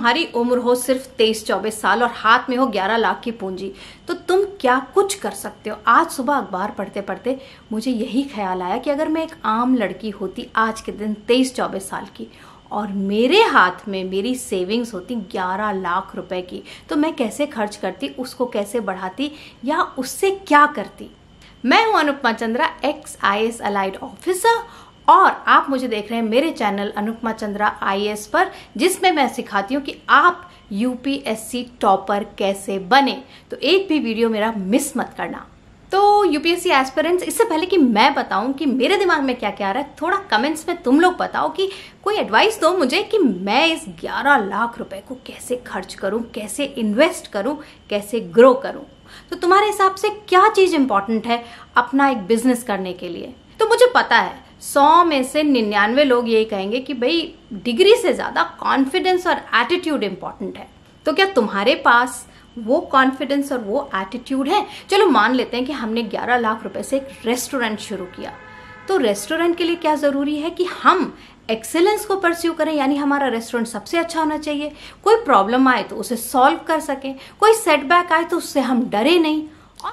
तुम्हारी उम्र हो सिर्फ तेईस चौबीस साल और हाथ में हो ग्यारह लाख की पूंजी तो तुम क्या कुछ कर सकते हो आज सुबह अखबार पढ़ते पढ़ते मुझे यही ख्याल आया कि अगर मैं एक आम लड़की होती आज के दिन तेईस चौबीस साल की और मेरे हाथ में मेरी सेविंग्स होती 11 लाख रुपए की तो मैं कैसे खर्च करती उसको कैसे बढ़ाती या उससे क्या करती मैं हूं Anupama Chandra ex I S allied officer और आप मुझे देख रहे हैं मेरे चैनल अनुपमा चंद्रा आई पर जिसमें मैं सिखाती हूँ कि आप यूपीएससी टॉपर कैसे बने तो एक भी वीडियो मेरा मिस मत करना तो यूपीएससी एस्पेरेंट्स इससे पहले कि मैं बताऊं कि मेरे दिमाग में क्या क्या आ रहा है थोड़ा कमेंट्स में तुम लोग बताओ कि कोई एडवाइस दो मुझे कि मैं इस 11 लाख रुपए को कैसे खर्च करूं कैसे इन्वेस्ट करूं कैसे ग्रो करूं तो तुम्हारे हिसाब से क्या चीज़ इंपॉर्टेंट है अपना एक बिजनेस करने के लिए तो मुझे पता है सौ में से निन्यानवे लोग यही कहेंगे कि भाई डिग्री से ज़्यादा कॉन्फिडेंस और एटीट्यूड इंपॉर्टेंट है तो क्या तुम्हारे पास वो कॉन्फिडेंस और वो एटीट्यूड है चलो मान लेते हैं कि हमने 11 लाख रुपए से एक रेस्टोरेंट शुरू किया तो रेस्टोरेंट के लिए क्या ज़रूरी है कि हम एक्सेलेंस को परस्यू करें यानी हमारा रेस्टोरेंट सबसे अच्छा होना चाहिए कोई प्रॉब्लम आए तो उसे सॉल्व कर सकें कोई सेटबैक आए तो उससे हम डरे नहीं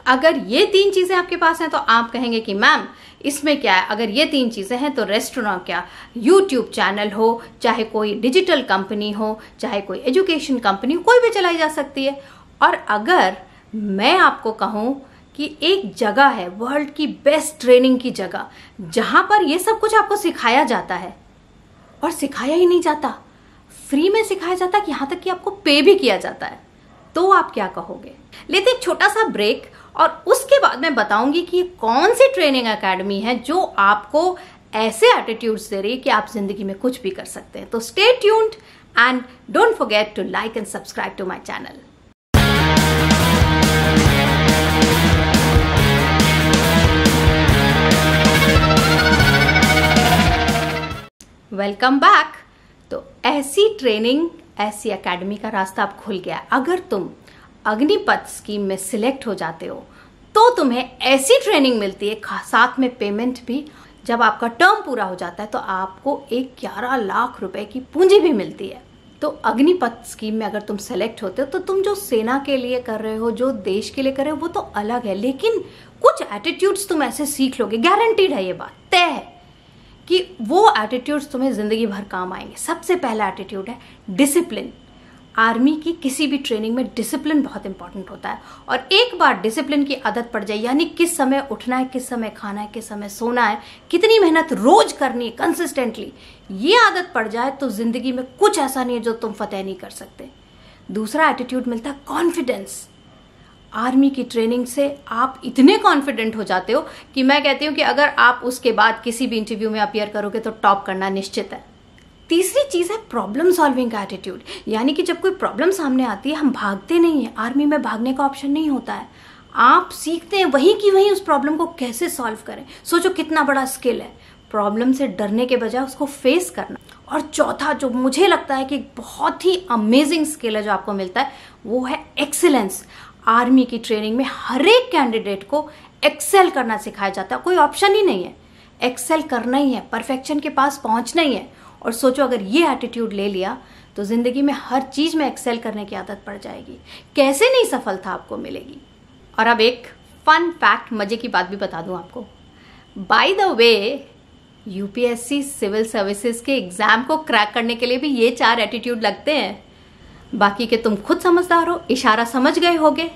अगर ये तीन चीज़ें आपके पास हैं तो आप कहेंगे कि मैम इसमें क्या है अगर ये तीन चीज़ें हैं तो रेस्टोरेंट क्या यूट्यूब चैनल हो चाहे कोई डिजिटल कंपनी हो चाहे कोई एजुकेशन कंपनी हो कोई भी चलाई जा सकती है और अगर मैं आपको कहूँ कि एक जगह है वर्ल्ड की बेस्ट ट्रेनिंग की जगह जहाँ पर यह सब कुछ आपको सिखाया जाता है और सिखाया ही नहीं जाता फ्री में सिखाया जाता है यहाँ तक कि आपको पे भी किया जाता है तो आप क्या कहोगे लेते एक छोटा सा ब्रेक और उसके बाद मैं बताऊंगी कि कौन सी ट्रेनिंग एकेडमी है जो आपको ऐसे एटीट्यूड्स दे रही है कि आप जिंदगी में कुछ भी कर सकते हैं तो stay tuned and don't forget to like and subscribe to my channel welcome back तो ऐसी ट्रेनिंग ऐसी एकेडमी का रास्ता अब खुल गया अगर तुम अग्निपथ स्कीम में सिलेक्ट हो जाते हो तो तुम्हें ऐसी ट्रेनिंग मिलती है साथ में पेमेंट भी जब आपका टर्म पूरा हो जाता है तो आपको एक ग्यारह लाख रुपए की पूंजी भी मिलती है तो अग्निपथ स्कीम में अगर तुम सेलेक्ट होते हो तो तुम जो सेना के लिए कर रहे हो जो देश के लिए कर रहे हो वो तो अलग है लेकिन कुछ एटीट्यूड्स तुम ऐसे सीख लोगे गारंटीड है ये बात तय है कि वो एटीट्यूड्स तुम्हें ज़िंदगी भर काम आएंगे सबसे पहला एटीट्यूड है डिसिप्लिन आर्मी की किसी भी ट्रेनिंग में डिसिप्लिन बहुत इंपॉर्टेंट होता है और एक बार डिसिप्लिन की आदत पड़ जाए यानी किस समय उठना है किस समय खाना है किस समय सोना है कितनी मेहनत रोज करनी है कंसिस्टेंटली ये आदत पड़ जाए तो ज़िंदगी में कुछ ऐसा नहीं है जो तुम फतेह नहीं कर सकते दूसरा एटीट्यूड मिलता है कॉन्फिडेंस आर्मी की ट्रेनिंग से आप इतने कॉन्फिडेंट हो जाते हो कि मैं कहती हूँ कि अगर आप उसके बाद किसी भी इंटरव्यू में अपियर करोगे तो टॉप करना निश्चित है तीसरी चीज़ है प्रॉब्लम सॉल्विंग का एटीट्यूड यानी कि जब कोई प्रॉब्लम सामने आती है हम भागते नहीं हैं आर्मी में भागने का ऑप्शन नहीं होता है आप सीखते हैं वहीं की वहीं उस प्रॉब्लम को कैसे सॉल्व करें सोचो कितना बड़ा स्किल है प्रॉब्लम से डरने के बजाय उसको फेस करना और चौथा जो मुझे लगता है कि बहुत ही अमेजिंग स्किल है जो आपको मिलता है वो है एक्सेलेंस आर्मी की ट्रेनिंग में हर एक कैंडिडेट को एक्सेल करना सिखाया जाता है कोई ऑप्शन ही नहीं है एक्सेल करना ही है परफेक्शन के पास पहुंचना ही है और सोचो अगर ये एटीट्यूड ले लिया तो ज़िंदगी में हर चीज़ में एक्सेल करने की आदत पड़ जाएगी कैसे नहीं सफलता आपको मिलेगी और अब एक फन फैक्ट मज़े की बात भी बता दूं आपको by the way UPSC civil services के एग्ज़ाम को क्रैक करने के लिए भी ये चार एटीट्यूड लगते हैं बाकी के तुम खुद समझदार हो इशारा समझ गए होगे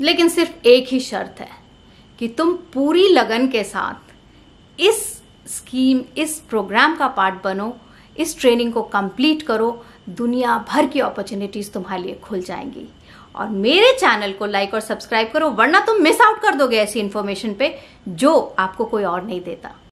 लेकिन सिर्फ एक ही शर्त है कि तुम पूरी लगन के साथ इस स्कीम इस प्रोग्राम का पार्ट बनो इस ट्रेनिंग को कंप्लीट करो दुनिया भर की अपॉर्चुनिटीज तुम्हारे लिए खुल जाएंगी और मेरे चैनल को लाइक और सब्सक्राइब करो वरना तुम मिस आउट कर दोगे ऐसी इन्फॉर्मेशन पे जो आपको कोई और नहीं देता